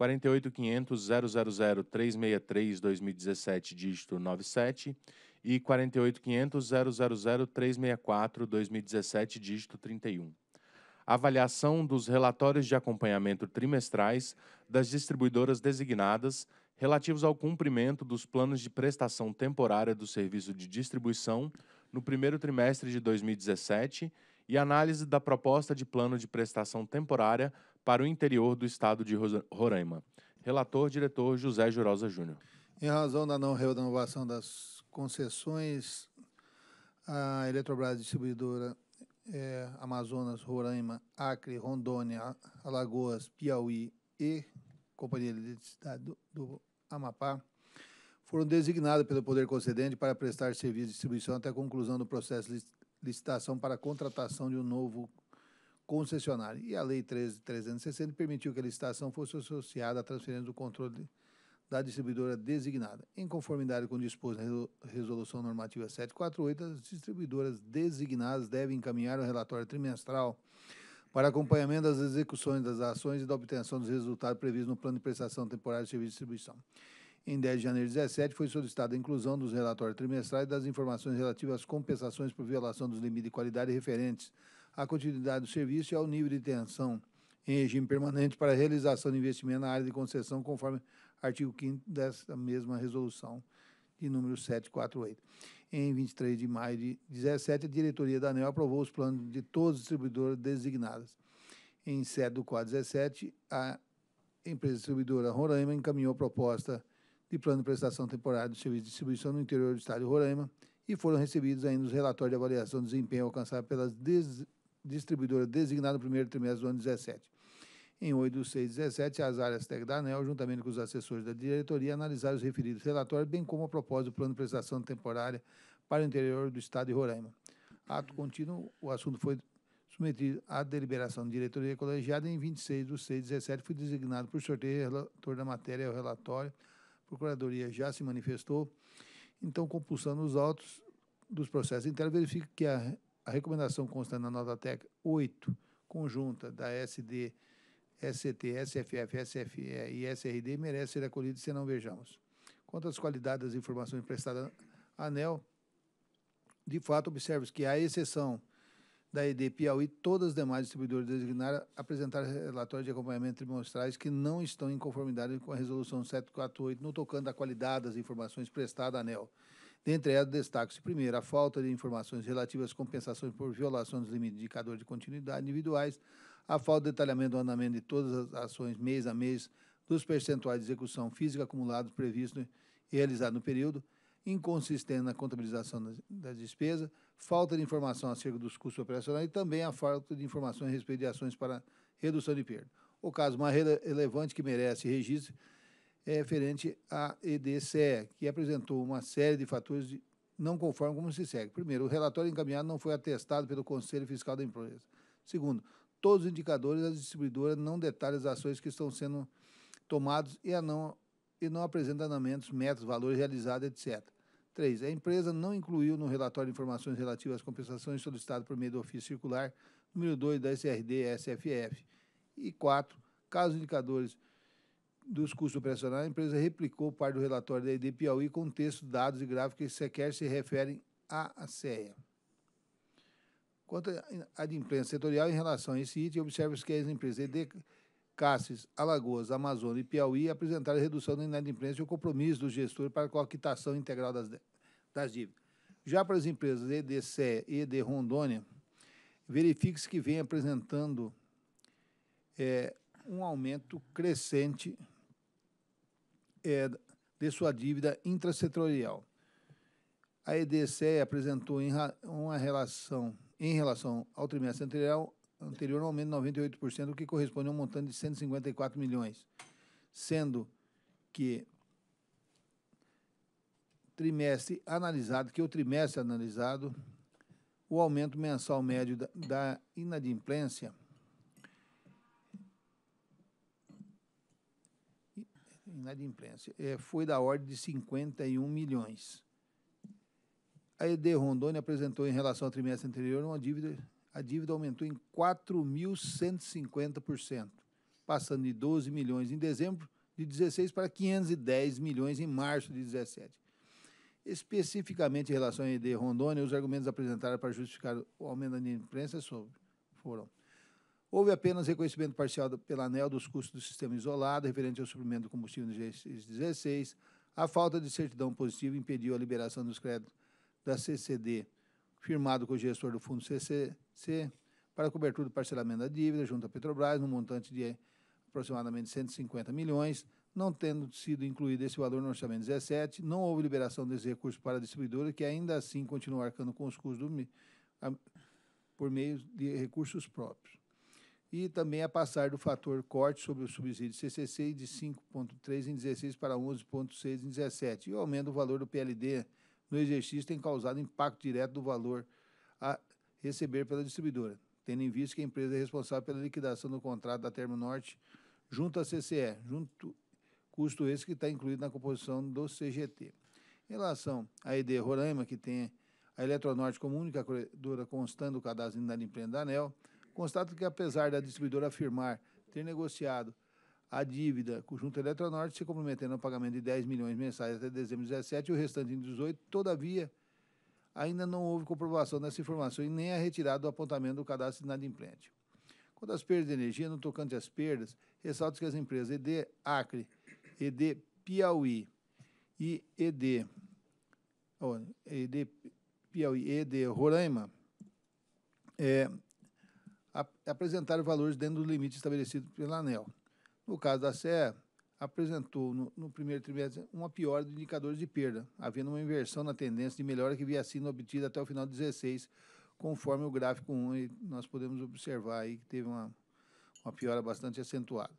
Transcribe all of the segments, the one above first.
48.500.000.363.2017, dígito 97 e 48.500.000.364.2017, dígito 31. Avaliação dos relatórios de acompanhamento trimestrais das distribuidoras designadas relativos ao cumprimento dos planos de prestação temporária do serviço de distribuição no primeiro trimestre de 2017 e análise da proposta de plano de prestação temporária para o interior do estado de Roraima. Relator, diretor José Jurosa Júnior. Em razão da não renovação das concessões, a Eletrobras Distribuidora é, Amazonas, Roraima, Acre, Rondônia, Alagoas, Piauí e Companhia de Eletricidade do, do Amapá foram designadas pelo Poder Concedente para prestar serviço de distribuição até a conclusão do processo de licitação para a contratação de um novo concessionária. E a Lei 13.360 permitiu que a licitação fosse associada à transferência do controle da distribuidora designada. Em conformidade com o disposto na Resolução Normativa 748, as distribuidoras designadas devem encaminhar o relatório trimestral para acompanhamento das execuções das ações e da obtenção dos resultados previstos no Plano de Prestação Temporária de Serviço de Distribuição. Em 10 de janeiro de 2017, foi solicitada a inclusão dos relatórios trimestrais das informações relativas às compensações por violação dos limites de qualidade referentes à continuidade do serviço e ao nível de tensão em regime permanente para a realização de investimento na área de concessão, conforme artigo 5 dessa mesma resolução de número 748. Em 23 de maio de 2017, a diretoria da ANEL aprovou os planos de todos os distribuidores designados Em sede do quadro 17, a empresa distribuidora Roraima encaminhou a proposta de plano de prestação temporária do serviço de distribuição no interior do estado de Roraima e foram recebidos ainda os relatórios de avaliação do desempenho alcançado pelas distribuidora designada no primeiro trimestre do ano 17. Em 8 de 6 17, as áreas Tec da ANEL, juntamente com os assessores da diretoria, analisaram os referidos relatórios, bem como a proposta do plano de prestação temporária para o interior do Estado de Roraima. Ato contínuo, o assunto foi submetido à deliberação da diretoria colegiada em 26 de 6 17, foi designado por sorteio relator da matéria ao o relatório. A Procuradoria já se manifestou, então compulsando os autos dos processos internos, verifica que a a recomendação consta na nota técnica 8, conjunta da SD, SCT, SFF, SFE e SRD, merece ser acolhida se não vejamos. Quanto às qualidades das informações prestadas à ANEL, de fato, observa que, à exceção da ED Piauí, todas as demais distribuidoras designaram apresentar relatórios de acompanhamento trimestrais que não estão em conformidade com a Resolução 748 no tocando à qualidade das informações prestadas à ANEL. Dentre elas, destaca-se, primeiro, a falta de informações relativas às compensações por violação dos limites de indicador de continuidade individuais, a falta de detalhamento do andamento de todas as ações mês a mês, dos percentuais de execução física acumulados previstos e realizados no período, inconsistente na contabilização das, despesas, falta de informação acerca dos custos operacionais e também a falta de informações a respeito de ações para redução de perda. O caso mais relevante que merece registro é, referente à EDCE, que apresentou uma série de fatores de não conforme como se segue. Primeiro, o relatório encaminhado não foi atestado pelo Conselho Fiscal da empresa. Segundo, todos os indicadores da distribuidora não detalham as ações que estão sendo tomadas e, a não, e não andamentos, metas, valores realizados, etc. três, A empresa não incluiu no relatório informações relativas às compensações solicitadas por meio do ofício circular número 2 da SRD SFF. E quatro, Caso os indicadores dos custos operacionais, a empresa replicou parte do relatório da ED Piauí com texto, dados e gráficos que sequer se referem à CEA. Quanto à de imprensa setorial, em relação a esse item, observa-se que as empresas ED Cassis, Alagoas, Amazônia e Piauí apresentaram redução da inadimplência e o compromisso do gestor para com a quitação integral das, das dívidas. Já para as empresas Ed CEA e ED Rondônia, verifique-se que vem apresentando é, um aumento crescente é, de sua dívida intrasetorial. A EDCE apresentou uma relação em relação ao trimestre anterior, anterior um aumento de 98%, o que corresponde a um montante de 154 milhões, sendo que trimestre analisado, que o trimestre analisado, o aumento mensal médio da, da inadimplência inadimplência, né, é, foi da ordem de 51 milhões. A ED Rondônia apresentou em relação ao trimestre anterior uma dívida, a dívida aumentou em 4.150%, passando de 12 milhões em dezembro de 16 para 510 milhões em março de 17. Especificamente em relação à ED Rondônia, os argumentos apresentados para justificar o aumento da imprensa foram Houve apenas reconhecimento parcial pela ANEL dos custos do sistema isolado referente ao suprimento do combustível no G16. A falta de certidão positiva impediu a liberação dos créditos da CCD, firmado com o gestor do fundo CCC, para cobertura do parcelamento da dívida junto à Petrobras, no montante de aproximadamente 150 milhões, não tendo sido incluído esse valor no orçamento 17, não houve liberação desse recurso para a distribuidora, que ainda assim continua arcando com os custos do, a, por meio de recursos próprios e também a passar do fator corte sobre o subsídio CCC de 5,3 em 16 para 11,6 em 17. E o aumento do valor do PLD no exercício tem causado impacto direto do valor a receber pela distribuidora, tendo em vista que a empresa é responsável pela liquidação do contrato da Termo Norte junto à CCE, junto custo esse que está incluído na composição do CGT. Em relação à ED Roraima, que tem a Eletronorte como única corredora constando o cadastro de inadimplente da ANEL, constato que, apesar da distribuidora afirmar ter negociado a dívida com Junta Eletronorte se comprometendo ao pagamento de 10 milhões mensais até dezembro de 2017 e o restante em 2018, todavia, ainda não houve comprovação dessa informação e nem a é retirada do apontamento do cadastro inadimplente. Quanto às perdas de energia, no tocante às perdas, ressalto que as empresas ED Acre, ED Piauí e ED, oh, ED Piauí ED Roraima é, apresentaram valores dentro do limite estabelecido pela ANEL. No caso da CE, apresentou no, no, primeiro trimestre uma piora de indicadores de perda, havendo uma inversão na tendência de melhora que havia sido obtida até o final de 2016, conforme o gráfico 1, nós podemos observar aí que teve uma, uma piora bastante acentuada.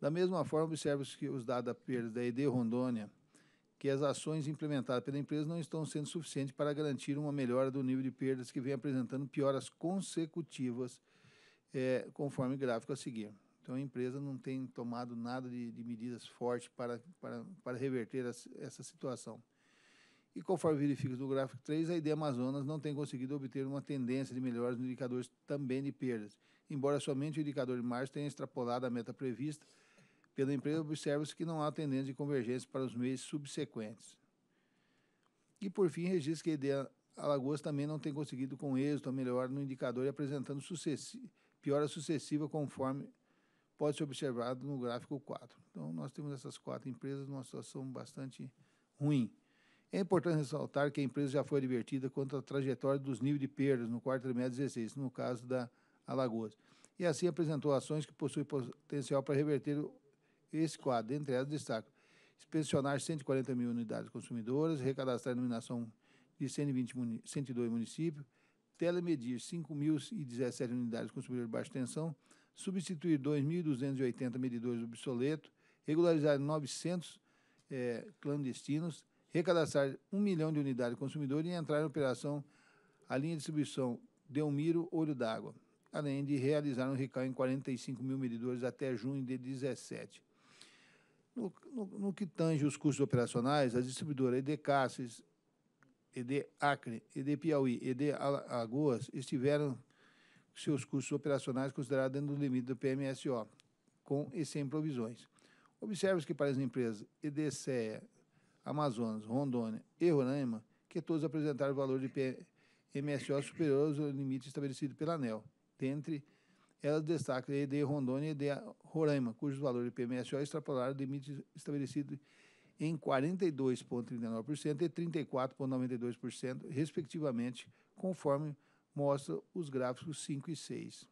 Da mesma forma, observa-se que os dados da perda da ED Rondônia, que as ações implementadas pela empresa não estão sendo suficientes para garantir uma melhora do nível de perdas que vem apresentando pioras consecutivas é, conforme o gráfico a seguir. Então a empresa não tem tomado nada de, de medidas fortes para, para, para reverter as, essa situação. E conforme verifica no gráfico 3, a ID Amazonas não tem conseguido obter uma tendência de melhores nos indicadores também de perdas, embora somente o indicador de março tenha extrapolado a meta prevista pela empresa, observa-se que não há tendência de convergência para os meses subsequentes. E por fim, registra que a ID Alagoas também não tem conseguido com êxito a melhora no indicador e apresentando sucessi piora sucessiva conforme pode ser observado no gráfico 4. Então, nós temos essas quatro empresas numa situação bastante ruim. É importante ressaltar que a empresa já foi advertida quanto à trajetória dos níveis de perdas no quarto trimestre 16, no caso da Alagoas. E assim apresentou ações que possuem potencial para reverter esse quadro. Entre elas, destaco inspecionar 140 mil unidades consumidoras, recadastrar a iluminação de 120 muni 102 municípios, telemedir 5.017 unidades de superior de baixa tensão, substituir 2.280 medidores obsoletos, regularizar 900 é, eh, clandestinos, recadastrar 1 milhão de unidades consumidor e entrar em operação a linha de distribuição Delmiro Olho d'Água, além de realizar um recal em 45 mil medidores até junho de 2017. No, no, no que tange os custos operacionais, as distribuidoras Edecaces, e de Acre, e de Piauí e de Alagoas estiveram seus custos operacionais considerados dentro do limite do PMSO, com e sem provisões. Observe-se que para as empresas EDCEA, Amazonas, Rondônia e Roraima, que todos apresentaram valor de PMSO superior ao limite estabelecido pela ANEL. Dentre elas destaca a ED Rondônia e ED Roraima, cujos valores de PMSO extrapolaram o limite estabelecido em 42,39% e 34,92%, respectivamente, conforme mostra os gráficos 5 e 6.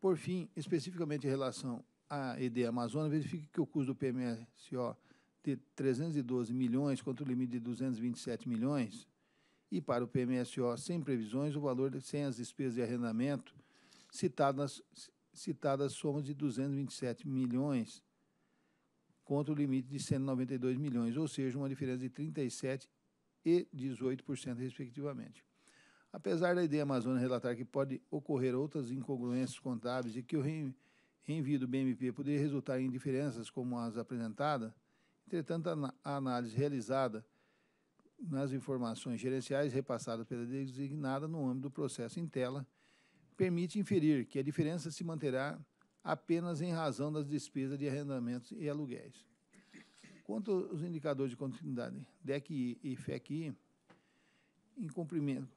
Por fim, especificamente em relação à ED Amazônia, verifique que o custo do PMSO de 312 milhões contra o limite de 227 milhões e para o PMSO sem previsões, o valor sem as despesas de arrendamento citadas citadas somas de 227 milhões contra o limite de 192 milhões, ou seja, uma diferença de 37 e 18%, respectivamente. Apesar da ideia Amazônia relatar que pode ocorrer outras incongruências contábeis e que o reenvio do BMP poderia resultar em diferenças como as apresentadas, entretanto, a análise realizada nas informações gerenciais repassadas pela designada no âmbito do processo em tela permite inferir que a diferença se manterá apenas em razão das despesas de arrendamentos e aluguéis. Quanto aos indicadores de continuidade, DECI e FECI, em cumprimento,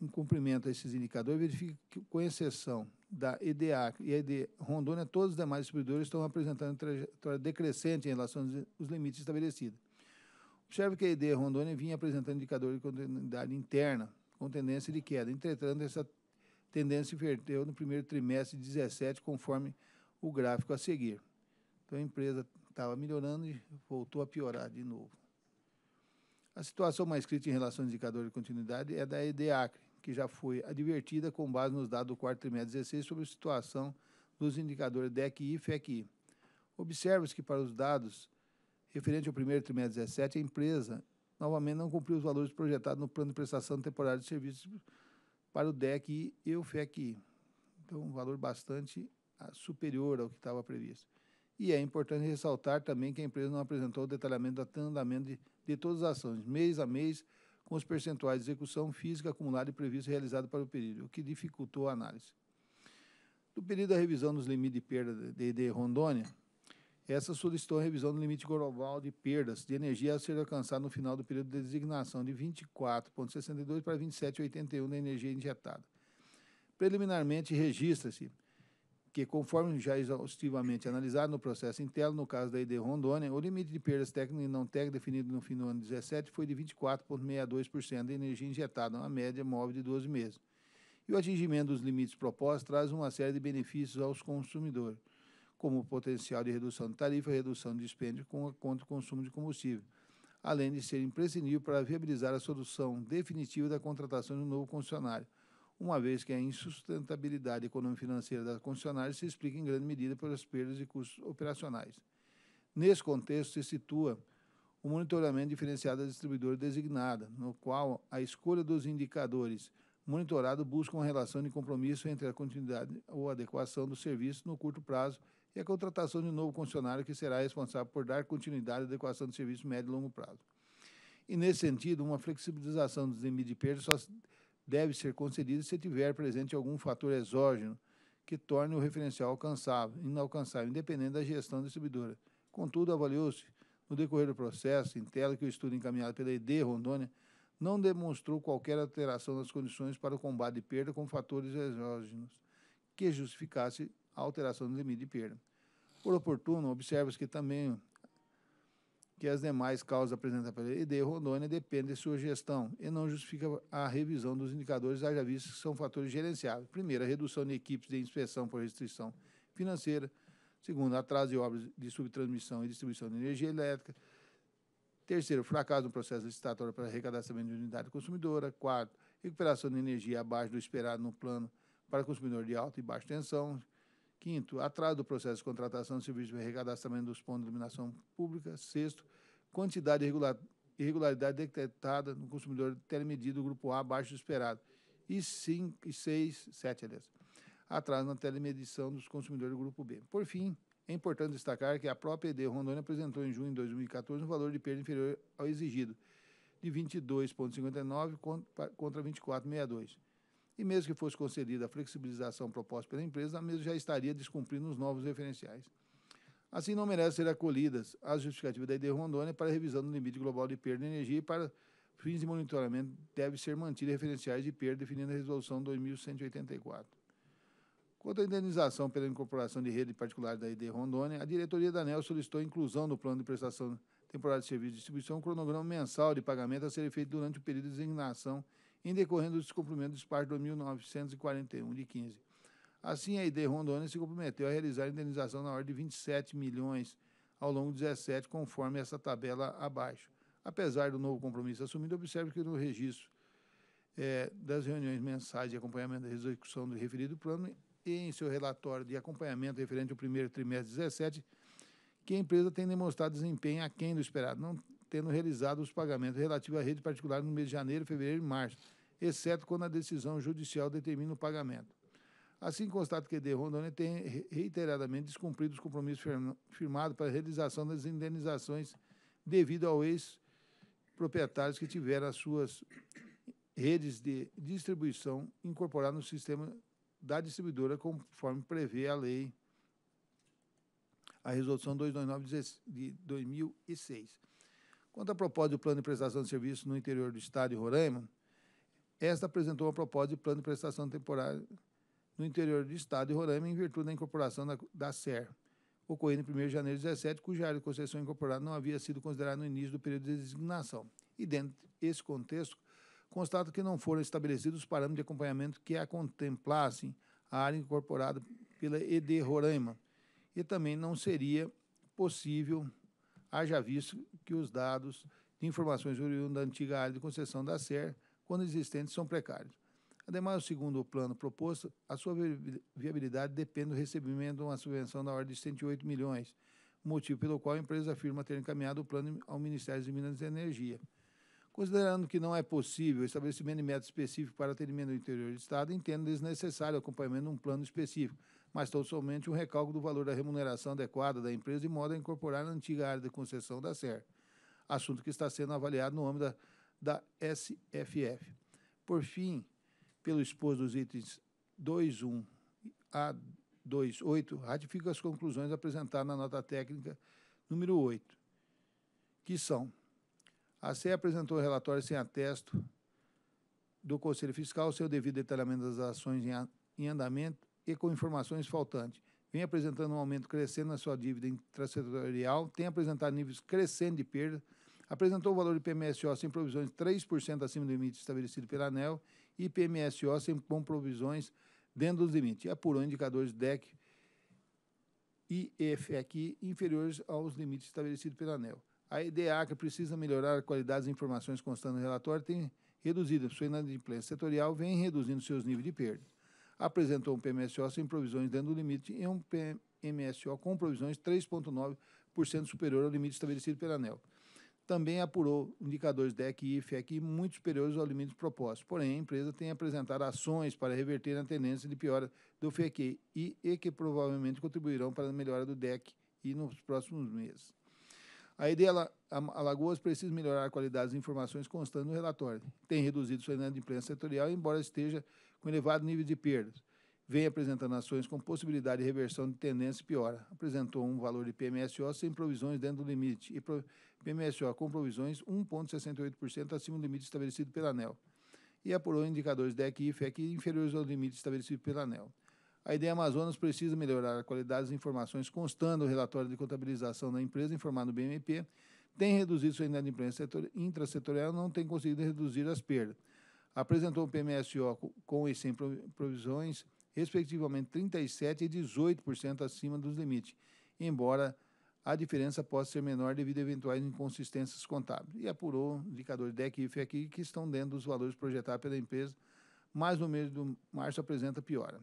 em cumprimento a esses indicadores, verifique que, com exceção da EDA e a ED Rondônia, todos os demais distribuidores estão apresentando trajetória decrescente em relação aos limites estabelecidos. Observe que a ED Rondônia vinha apresentando indicador de continuidade interna, com tendência de queda. Entretanto, essa tendência inverteu no primeiro trimestre de 17, conforme o gráfico a seguir. Então a empresa estava melhorando e voltou a piorar de novo. A situação mais crítica em relação ao indicador de continuidade é da EDACRE, que já foi advertida com base nos dados do quarto trimestre de 16 sobre a situação dos indicadores DECI e FECI. observe se que para os dados referente ao primeiro trimestre de 17, a empresa novamente não cumpriu os valores projetados no plano de prestação temporária de serviços para o DEC e o FEC. Então, um valor bastante ah, superior ao que estava previsto. E é importante ressaltar também que a empresa não apresentou o detalhamento do andamento de, de todas as ações, mês a mês, com os percentuais de execução física acumulada e previsto realizada para o período, o que dificultou a análise. Do período da revisão dos limites de perda de, de Rondônia, essa solicitou a revisão do limite global de perdas de energia a ser alcançado no final do período de designação de 24,62 para 27,81 da energia injetada. Preliminarmente, registra-se que, conforme já exaustivamente analisado no processo interno, no caso da ID Rondônia, o limite de perdas técnicas e não técnicas definido no fim do ano 17 foi de 24,62% da energia injetada, uma média móvel de 12 meses. E o atingimento dos limites propostos traz uma série de benefícios aos consumidores como potencial de redução de tarifa e redução de dispêndio com a conta do consumo de combustível, além de ser imprescindível para viabilizar a solução definitiva da contratação de um novo concessionário, uma vez que a insustentabilidade econômico-financeira da concessionária se explica em grande medida pelas perdas de custos operacionais. Nesse contexto, se situa o monitoramento diferenciado da distribuidora designada, no qual a escolha dos indicadores monitorado busca uma relação de compromisso entre a continuidade ou adequação do serviço no curto prazo e a contratação de um novo funcionário que será responsável por dar continuidade à adequação do serviço médio e longo prazo. E, nesse sentido, uma flexibilização dos limites de perda só deve ser concedida se tiver presente algum fator exógeno que torne o referencial alcançável, inalcançável, independente da gestão da distribuidora. Contudo, avaliou-se, no decorrer do processo, em tela que o estudo encaminhado pela ED Rondônia não demonstrou qualquer alteração nas condições para o combate de perda com fatores exógenos que justificasse a alteração do limite de perda. Por oportuno, observa-se que também que as demais causas apresentadas pela ED Rondônia dependem de sua gestão e não justifica a revisão dos indicadores, haja visto que são fatores gerenciáveis. Primeiro, a redução de equipes de inspeção por restrição financeira. Segundo, atraso de obras de subtransmissão e distribuição de energia elétrica. Terceiro, fracasso no processo licitatório para arrecadamento de unidade consumidora. Quarto, recuperação de energia abaixo do esperado no plano para consumidor de alta e baixa tensão. Quinto, atraso do processo de contratação de serviços de também dos pontos de iluminação pública. Sexto, quantidade irregular, irregularidade detectada no consumidor telemedido do grupo A abaixo do esperado. E, cinco, e seis, sete, aliás, atraso na telemedição dos consumidores do grupo B. Por fim, é importante destacar que a própria ED Rondônia apresentou em junho de 2014 um valor de perda inferior ao exigido, de 22,59 contra 24,62 e mesmo que fosse concedida a flexibilização proposta pela empresa, a mesa já estaria descumprindo os novos referenciais. Assim, não merecem ser acolhidas as justificativas da ID Rondônia para a revisão do limite global de perda de energia e para fins de monitoramento deve ser mantido referenciais de perda definindo a resolução 2184. Quanto à indenização pela incorporação de rede particular da ID Rondônia, a diretoria da ANEL solicitou a inclusão no plano de prestação temporária de serviço de distribuição um cronograma mensal de pagamento a ser feito durante o período de designação em decorrência do descumprimento do despacho 1941 de 15. Assim, a ID Rondônia se comprometeu a realizar indenização na ordem de 27 milhões ao longo de 17, conforme essa tabela abaixo. Apesar do novo compromisso assumido, observe que no registro é, das reuniões mensais de acompanhamento da execução do referido plano e em seu relatório de acompanhamento referente ao primeiro trimestre de 17, que a empresa tem demonstrado desempenho aquém do esperado. Não, tendo realizado os pagamentos relativos à rede particular no mês de janeiro, fevereiro e março, exceto quando a decisão judicial determina o pagamento. Assim, constato que de Rondônia tem reiteradamente descumprido os compromissos firmados para a realização das indenizações devido ao ex-proprietários que tiveram as suas redes de distribuição incorporadas no sistema da distribuidora, conforme prevê a lei, a resolução 229 de 2006. Quanto à proposta de plano de prestação de serviço no interior do Estado de Roraima, esta apresentou uma proposta de plano de prestação temporária no interior do Estado de Roraima em virtude da incorporação da, da SER, ocorrida em 1 de janeiro de 2017, cuja área de concessão incorporada não havia sido considerada no início do período de designação. E, dentro desse contexto, constato que não foram estabelecidos os parâmetros de acompanhamento que a contemplassem a área incorporada pela ED Roraima, e também não seria possível haja visto que os dados de informações oriundas da antiga área de concessão da SER, quando existentes, são precários. Ademais, segundo o plano proposto, a sua viabilidade depende do recebimento de uma subvenção da ordem de 108 milhões, motivo pelo qual a empresa afirma ter encaminhado o plano ao Ministério de Minas e Energia. Considerando que não é possível o estabelecimento de método específico para atendimento do interior do Estado, entendo desnecessário o acompanhamento de um plano específico, mas tão somente um recálculo do valor da remuneração adequada da empresa de modo a incorporar na antiga área de concessão da SER, assunto que está sendo avaliado no âmbito da, da SFF. Por fim, pelo exposto dos itens 2.1 a 2.8, ratifica as conclusões apresentadas na nota técnica número 8, que são a SER apresentou relatório sem atesto do Conselho Fiscal, seu devido detalhamento das ações em andamento e com informações faltantes. Vem apresentando um aumento crescente na sua dívida intrasetorial, tem apresentado níveis crescentes de perda, apresentou o valor de PMSO sem provisões 3% acima do limite estabelecido pela ANEL e PMSO sem com provisões dentro dos limites. E apurou indicadores DEC e EFEC inferiores aos limites estabelecidos pela ANEL. A EDACRE precisa melhorar a qualidade das informações constando no relatório, tem reduzido sua inadimplência setorial, vem reduzindo seus níveis de perda apresentou um PMSO sem provisões dentro do limite e um PMSO com provisões 3,9% superior ao limite estabelecido pela ANEL. Também apurou indicadores DEC e IFEC muito superiores ao limite proposto. Porém, a empresa tem apresentado ações para reverter a tendência de piora do FEQ e, e que provavelmente contribuirão para a melhora do DEC e nos próximos meses. A a Alagoas precisa melhorar a qualidade das informações constando no relatório. Tem reduzido sua imprensa setorial, embora esteja com elevado nível de perdas. Vem apresentando ações com possibilidade de reversão de tendência e piora. Apresentou um valor de PMSO sem provisões dentro do limite e PMSO com provisões 1,68% acima do limite estabelecido pela ANEL. E apurou indicadores DEC e IFEC inferiores ao limite estabelecido pela ANEL. A ideia Amazonas precisa melhorar a qualidade das informações constando o relatório de contabilização da empresa informado no BMP, tem reduzido sua imprensa intrasetorial, não tem conseguido reduzir as perdas apresentou o PMSO com e sem provisões, respectivamente 37% e 18% acima dos limites, embora a diferença possa ser menor devido a eventuais inconsistências contábeis. E apurou indicadores DEC e aqui que estão dentro dos valores projetados pela empresa, mas no mês de março apresenta piora.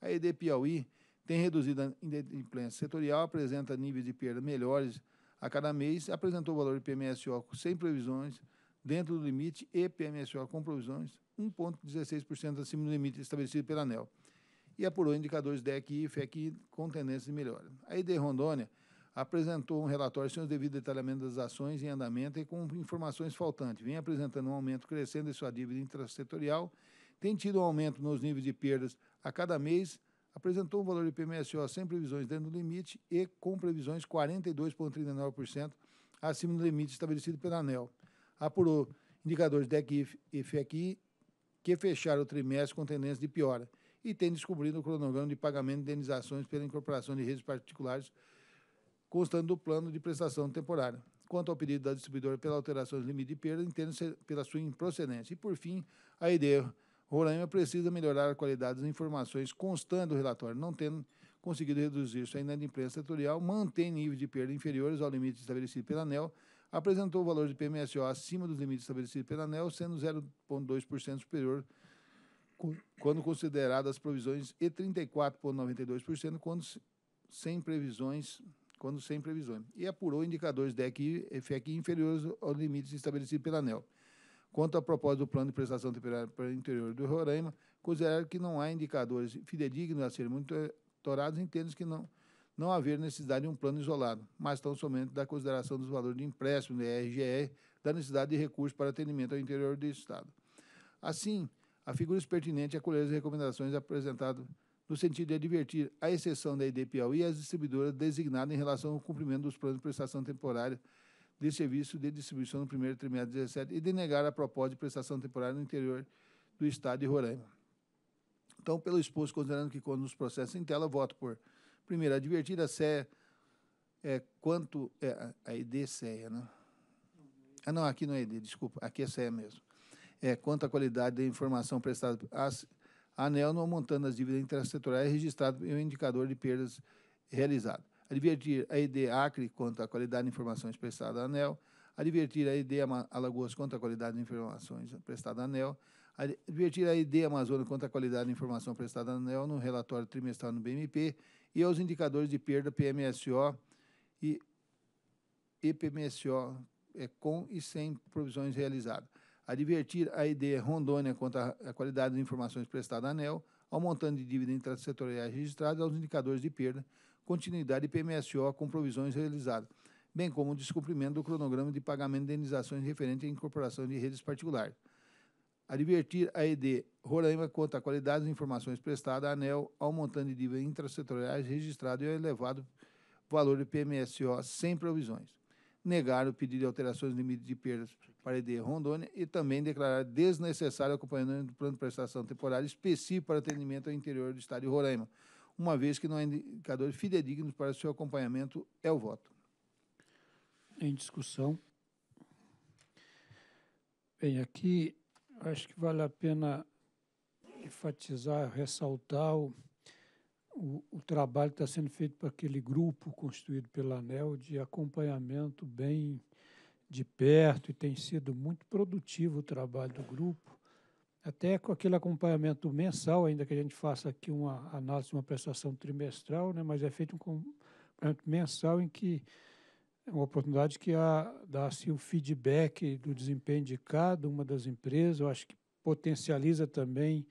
A ED Piauí tem reduzido a inadimplência setorial, apresenta níveis de perda melhores a cada mês, apresentou o valor de PMSO sem previsões dentro do limite e PMSO com provisões 1,16% acima do limite estabelecido pela ANEL. E apurou indicadores DEC e FEC com tendência de melhora. A ID Rondônia apresentou um relatório sem o devido detalhamento das ações em andamento e com informações faltantes. Vem apresentando um aumento crescente de sua dívida intrasetorial, tem tido um aumento nos níveis de perdas a cada mês, apresentou um valor de PMSO sem previsões dentro do limite e com previsões 42,39% acima do limite estabelecido pela ANEL apurou indicadores DEC e FEC que fecharam o trimestre com tendência de piora e tem descobrido o cronograma de pagamento de indenizações pela incorporação de redes particulares constando do plano de prestação temporária. Quanto ao pedido da distribuidora pela alteração do limite de perda, entendo se pela sua improcedência. E, por fim, a ED Roraima precisa melhorar a qualidade das informações constando o relatório, não tendo conseguido reduzir sua inadimplência setorial, mantém níveis de perda inferiores ao limite estabelecido pela ANEL, apresentou o valor de PMSO acima dos limites estabelecidos pela ANEL, sendo 0,2% superior quando consideradas as provisões e 34,92% quando sem previsões, quando sem previsões, e apurou indicadores DEC e FEC inferiores aos limites estabelecidos pela ANEL. Quanto a propósito do plano de prestação temporária para o interior do Roraima, considerar que não há indicadores fidedignos a serem monitorados, entendo que não não haver necessidade de um plano isolado, mas tão somente da consideração dos valores de empréstimo do RGE, da necessidade de recursos para atendimento ao interior do Estado. Assim, a figura pertinente é acolher as recomendações apresentadas no sentido de advertir, a exceção da ID e as distribuidoras designadas em relação ao cumprimento dos planos de prestação temporária de serviço de distribuição no primeiro trimestre de 2017 e denegar a proposta de prestação temporária no interior do Estado de Roraima. Então, pelo exposto, considerando que quando os processos em tela, voto por Primeiro, advertir a CEA é, quanto. É, a ID CEA, né? Ah, não, aqui não é ID, desculpa, aqui é CEA mesmo. É, quanto à qualidade da informação prestada. A ANEL não montando as dívidas intersetoriais registrado em um indicador de perdas realizado. Advertir a ED Acre quanto à qualidade de informações prestadas à ANEL. Advertir a ED Alagoas quanto à qualidade de informações prestadas à ANEL advertir a ID Amazônia quanto à qualidade da informação prestada na ANEL no relatório trimestral no BMP e aos indicadores de perda PMSO e EPMSO é, com e sem provisões realizadas. Advertir a ID Rondônia quanto à qualidade das informações prestadas à ANEL, ao montante de dívida intrasetoriais registrada, aos indicadores de perda, continuidade e PMSO com provisões realizadas, bem como o descumprimento do cronograma de pagamento de indenizações referente à incorporação de redes particulares. Advertir a ED Roraima quanto à qualidade das informações prestadas à ANEL ao montante de dívidas intrasetoriais registrado e ao elevado valor do PMSO sem provisões. Negar o pedido de alterações de limite de perdas para ED Rondônia e também declarar desnecessário o acompanhamento do plano de prestação temporária específico para atendimento ao interior do Estado de Roraima, uma vez que não há indicadores fidedignos para seu acompanhamento, é o voto. Em discussão. Bem, aqui acho que vale a pena enfatizar, ressaltar o, o, o trabalho que está sendo feito por aquele grupo constituído pela ANEL de acompanhamento bem de perto e tem sido muito produtivo o trabalho do grupo, até com aquele acompanhamento mensal, ainda que a gente faça aqui uma análise, uma prestação trimestral, né, mas é feito um acompanhamento mensal em que é uma oportunidade que dá-se assim, o feedback do desempenho de cada uma das empresas. Eu acho que potencializa também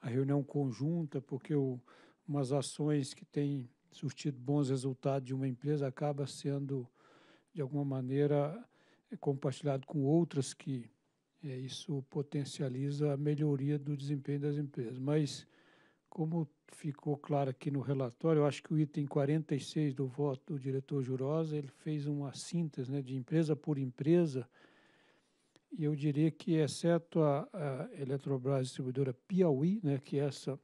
a reunião conjunta, porque o, umas ações que têm surtido bons resultados de uma empresa acaba sendo, de alguma maneira, é, compartilhado com outras que é, isso potencializa a melhoria do desempenho das empresas. Mas, como ficou claro aqui no relatório, eu acho que o item 46 do voto do diretor Jurosa, ele fez uma síntese né, de empresa por empresa, e eu diria que, exceto a, a Eletrobras Distribuidora Piauí, né, que essa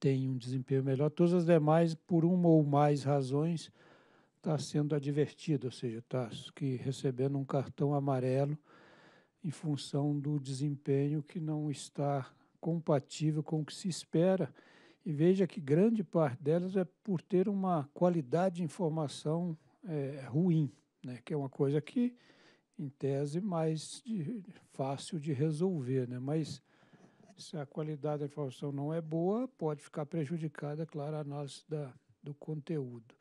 tem um desempenho melhor, todas as demais, por uma ou mais razões, está sendo advertida ou seja, está recebendo um cartão amarelo em função do desempenho que não está compatível com o que se espera e veja que grande parte delas é por ter uma qualidade de informação é, ruim, né? que é uma coisa que, em tese, é mais de, fácil de resolver. Né? Mas se a qualidade da informação não é boa, pode ficar prejudicada, claro, a análise da, do conteúdo.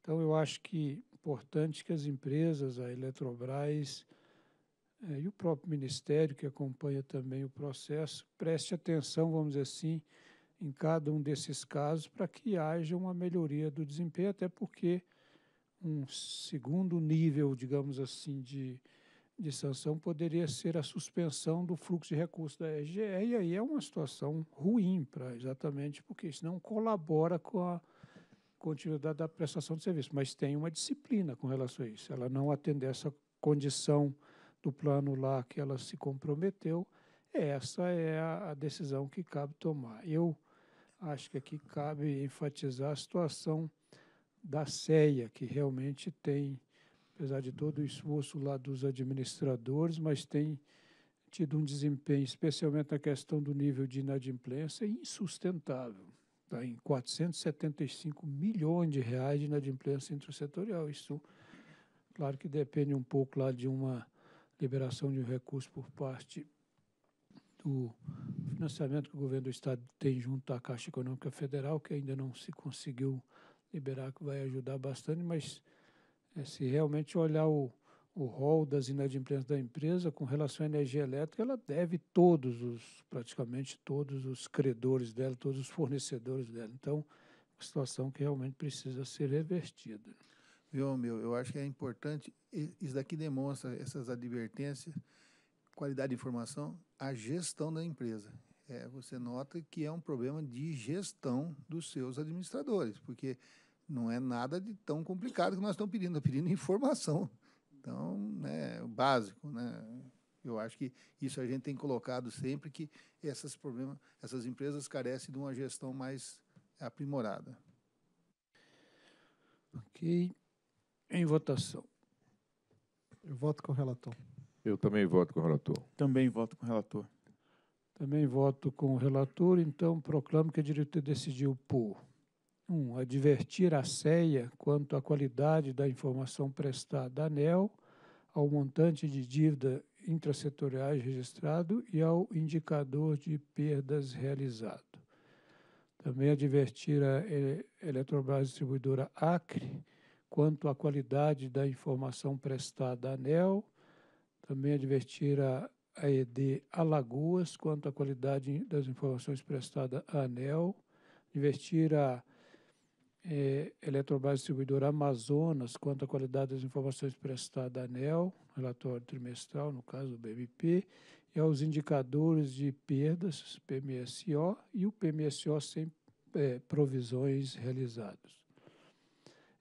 Então, eu acho que é importante que as empresas, a Eletrobras é, e o próprio Ministério, que acompanha também o processo, preste atenção, vamos dizer assim, em cada um desses casos para que haja uma melhoria do desempenho, até porque um segundo nível, digamos assim, de, de sanção poderia ser a suspensão do fluxo de recursos da EGE, e aí é uma situação ruim, para exatamente porque isso não colabora com a continuidade da prestação de serviço, mas tem uma disciplina com relação a isso. Ela não atender essa condição do plano lá que ela se comprometeu, essa é a, a decisão que cabe tomar. Eu acho que aqui cabe enfatizar a situação da CEA, que realmente tem, apesar de todo o esforço lá dos administradores, mas tem tido um desempenho, especialmente na questão do nível de inadimplência, insustentável. Está em 475 milhões de reais de inadimplência intersetorial. Isso, claro que depende um pouco lá de uma liberação de um recurso por parte o financiamento que o governo do Estado tem junto à Caixa Econômica Federal, que ainda não se conseguiu liberar, que vai ajudar bastante, mas é, se realmente olhar o, o rol das inadimplências da empresa com relação à energia elétrica, ela deve todos os, praticamente todos os credores dela, todos os fornecedores dela. Então, é uma situação que realmente precisa ser revertida. Viu, meu, eu acho que é importante, isso daqui demonstra essas advertências, qualidade de informação, a gestão da empresa. É, você nota que é um problema de gestão dos seus administradores, porque não é nada de tão complicado que nós estamos pedindo, estamos pedindo informação. Então, né, o básico, né? Eu acho que isso a gente tem colocado sempre que esses problemas, essas empresas carecem de uma gestão mais aprimorada. Ok. Em votação. Eu voto com o relator. Eu também voto com o relator. Também voto com o relator. Também voto com o relator, então proclamo que a diretoria decidiu por 1. Um, advertir a CEA quanto à qualidade da informação prestada à ANEL, ao montante de dívida intrasetoriais registrado e ao indicador de perdas realizado. Também advertir a eh, Eletrobras Distribuidora Acre quanto à qualidade da informação prestada à ANEL, também advertir a AED Alagoas quanto à qualidade das informações prestadas à ANEL. Advertir a é, Eletrobras Distribuidora Amazonas quanto à qualidade das informações prestadas à ANEL, relatório trimestral, no caso do BMP, e aos indicadores de perdas, PMSO, e o PMSO sem é, provisões realizados.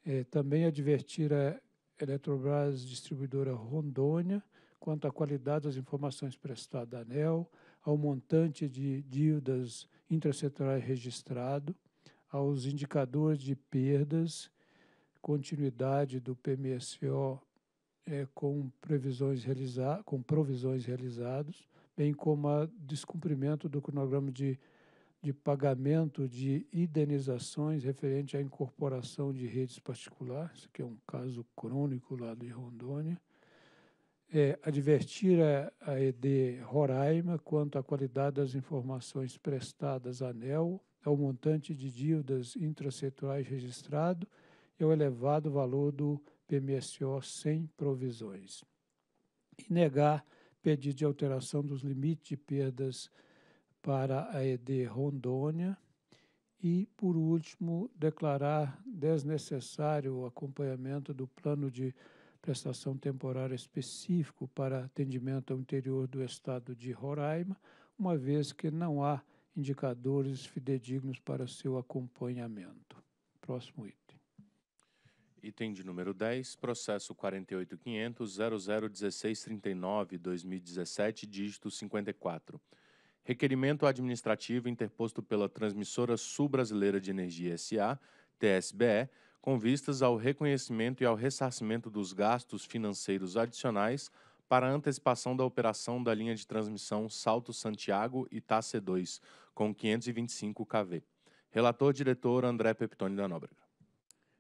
É, também advertir a Eletrobras Distribuidora Rondônia quanto à qualidade das informações prestadas à ANEL, ao montante de dívidas intrasetorais registrado, aos indicadores de perdas, continuidade do PMSO é, com, previsões com provisões realizadas, bem como a descumprimento do cronograma de, de pagamento de indenizações referente à incorporação de redes particulares, que é um caso crônico lá de Rondônia, é, advertir a, a ED Roraima quanto à qualidade das informações prestadas à ANEL, ao montante de dívidas intrasetoriais registrado e ao elevado valor do PMSO sem provisões. E negar pedido de alteração dos limites de perdas para a ED Rondônia. E, por último, declarar desnecessário o acompanhamento do plano de prestação temporária específico para atendimento ao interior do estado de Roraima, uma vez que não há indicadores fidedignos para seu acompanhamento. Próximo item. Item de número 10, processo 48.500.001639-2017, dígito 54. Requerimento administrativo interposto pela Transmissora Sul-Brasileira de Energia S.A., TSBE, com vistas ao reconhecimento e ao ressarcimento dos gastos financeiros adicionais para antecipação da operação da linha de transmissão Salto Santiago e Tace 2, com 525 kV. Relator diretor André Peptoni da Nóbrega.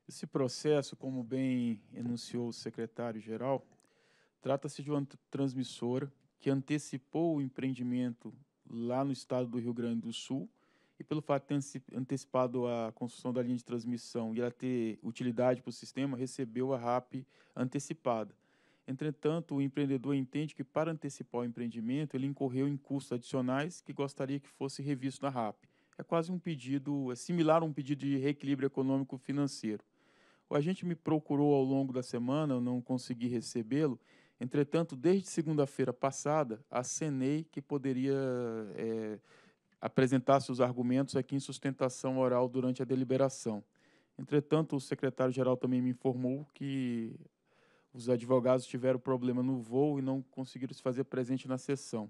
Esse processo, como bem enunciou o secretário-geral, trata-se de uma transmissora que antecipou o empreendimento lá no estado do Rio Grande do Sul e pelo fato de ter antecipado a construção da linha de transmissão e ela ter utilidade para o sistema, recebeu a RAP antecipada. Entretanto, o empreendedor entende que, para antecipar o empreendimento, ele incorreu em custos adicionais que gostaria que fosse revisto na RAP. É quase um pedido, é similar a um pedido de reequilíbrio econômico-financeiro. O agente me procurou ao longo da semana, eu não consegui recebê-lo. Entretanto, desde segunda-feira passada, acenei que poderia é, Apresentar seus argumentos aqui em sustentação oral durante a deliberação. Entretanto, o secretário-geral também me informou que os advogados tiveram problema no voo e não conseguiram se fazer presente na sessão.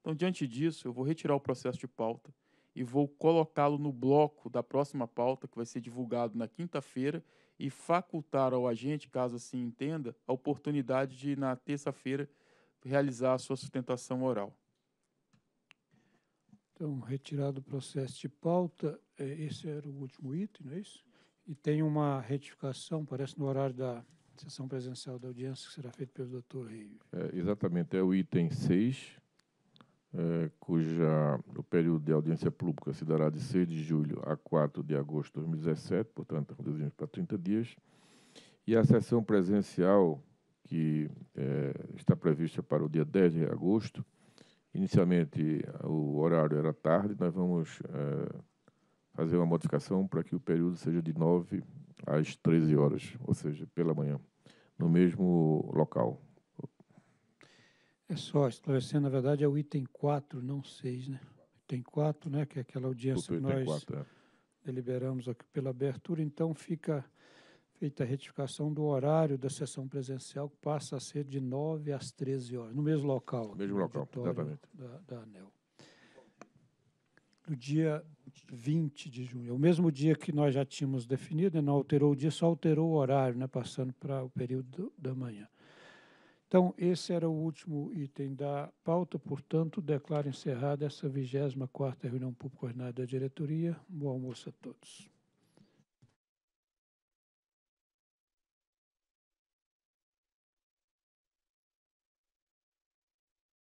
Então, diante disso, eu vou retirar o processo de pauta e vou colocá-lo no bloco da próxima pauta, que vai ser divulgado na quinta-feira, e facultar ao agente, caso assim entenda, a oportunidade de, na terça-feira, realizar a sua sustentação oral. Então, retirado o processo de pauta, é, esse era o último item, não é isso? E tem uma retificação, parece no horário da sessão presencial da audiência, que será feita pelo doutor Rei. É, exatamente, é o item 6, é, cuja o período de audiência pública se dará de 6 de julho a 4 de agosto de 2017, portanto, reduzimos para 30 dias. E a sessão presencial, que é, está prevista para o dia 10 de agosto, Inicialmente, o horário era tarde, nós vamos é, fazer uma modificação para que o período seja de 9 às 13 horas, ou seja, pela manhã, no mesmo local. É só esclarecendo, na verdade, é o item 4, não 6, né? Item 4, né, que é aquela audiência Desculpa, que nós 4, é. deliberamos aqui pela abertura, então fica feita a retificação do horário da sessão presencial, que passa a ser de 9 às 13 horas, no mesmo local. No mesmo local, exatamente. Da, da ANEL. No dia 20 de junho, é o mesmo dia que nós já tínhamos definido, né, não alterou o dia, só alterou o horário, né, passando para o período da manhã. Então, esse era o último item da pauta, portanto, declaro encerrada essa 24ª reunião pública ordinária da diretoria. Bom almoço a todos.